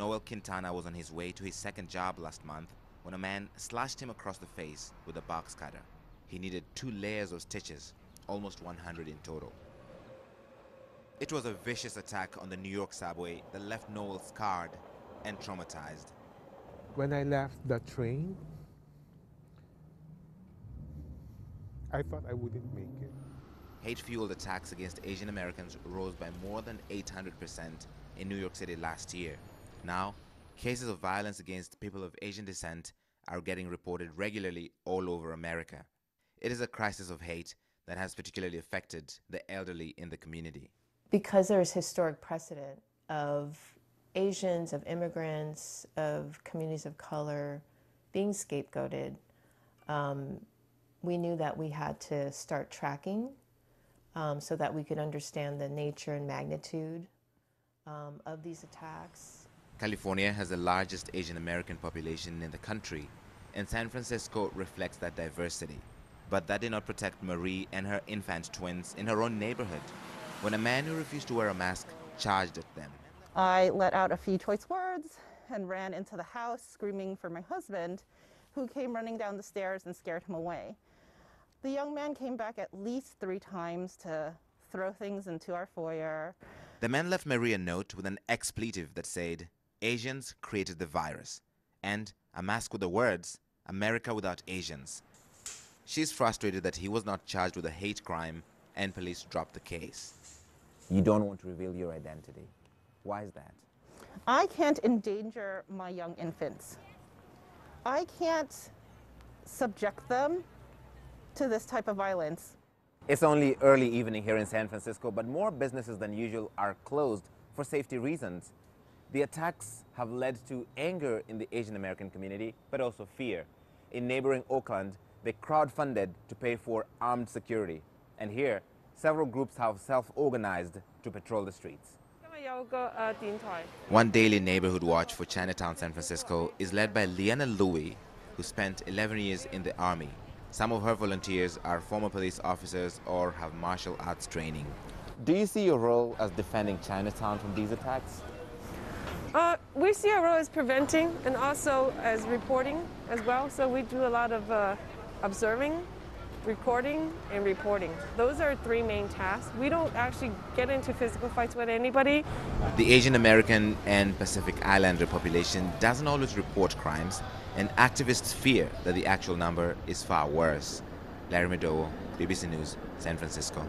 Noel Quintana was on his way to his second job last month when a man slashed him across the face with a box cutter. He needed two layers of stitches, almost 100 in total. It was a vicious attack on the New York subway that left Noel scarred and traumatized. When I left the train, I thought I wouldn't make it. Hate fueled attacks against Asian Americans rose by more than 800% in New York City last year. Now, cases of violence against people of Asian descent are getting reported regularly all over America. It is a crisis of hate that has particularly affected the elderly in the community. Because there is historic precedent of Asians, of immigrants, of communities of color being scapegoated, um, we knew that we had to start tracking um, so that we could understand the nature and magnitude um, of these attacks. California has the largest Asian American population in the country, and San Francisco reflects that diversity. But that did not protect Marie and her infant twins in her own neighborhood when a man who refused to wear a mask charged at them. I let out a few choice words and ran into the house screaming for my husband, who came running down the stairs and scared him away. The young man came back at least three times to throw things into our foyer. The man left Marie a note with an expletive that said, Asians created the virus, and a mask with the words, America without Asians. She's frustrated that he was not charged with a hate crime and police dropped the case. You don't want to reveal your identity. Why is that? I can't endanger my young infants. I can't subject them to this type of violence. It's only early evening here in San Francisco, but more businesses than usual are closed for safety reasons. The attacks have led to anger in the Asian American community, but also fear. In neighboring Oakland, they crowdfunded to pay for armed security. And here, several groups have self-organized to patrol the streets. One daily neighborhood watch for Chinatown, San Francisco is led by Liana Louie, who spent 11 years in the army. Some of her volunteers are former police officers or have martial arts training. Do you see your role as defending Chinatown from these attacks? Uh, we see our as preventing and also as reporting as well. So we do a lot of uh, observing, recording, and reporting. Those are three main tasks. We don't actually get into physical fights with anybody. The Asian American and Pacific Islander population doesn't always report crimes, and activists fear that the actual number is far worse. Larry Medowo, BBC News, San Francisco.